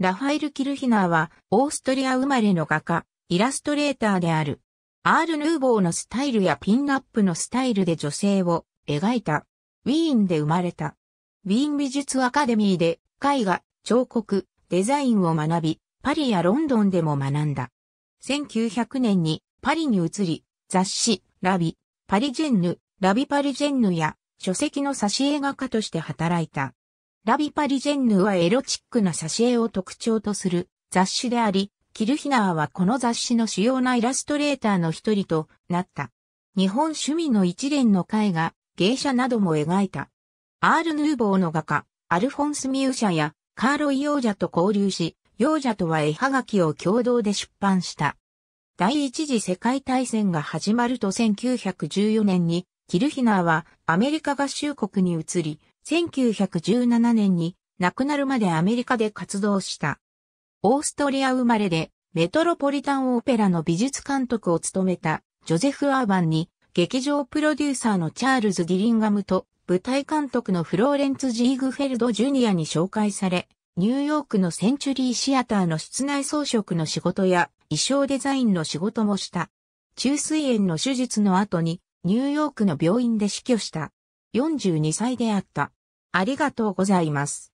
ラファエル・キルヒナーは、オーストリア生まれの画家、イラストレーターである。アール・ヌーボーのスタイルやピンナップのスタイルで女性を描いた。ウィーンで生まれた。ウィーン美術アカデミーで絵画、彫刻、デザインを学び、パリやロンドンでも学んだ。1900年にパリに移り、雑誌、ラビ、パリジェンヌ、ラビパリジェンヌや書籍の挿絵画家として働いた。ラビパリジェンヌはエロチックな挿絵を特徴とする雑誌であり、キルヒナーはこの雑誌の主要なイラストレーターの一人となった。日本趣味の一連の絵画、芸者なども描いた。アール・ヌーボーの画家、アルフォンス・ミューシャやカーロイ・王者と交流し、ジ者とは絵はがきを共同で出版した。第一次世界大戦が始まると1914年に、キルヒナーはアメリカ合衆国に移り、1917年に亡くなるまでアメリカで活動した。オーストリア生まれでメトロポリタンオペラの美術監督を務めたジョゼフ・アーバンに劇場プロデューサーのチャールズ・ディリンガムと舞台監督のフローレンツ・ジーグフェルド・ジュニアに紹介され、ニューヨークのセンチュリーシアターの室内装飾の仕事や衣装デザインの仕事もした。中水炎の手術の後にニューヨークの病院で死去した。42歳であった。ありがとうございます。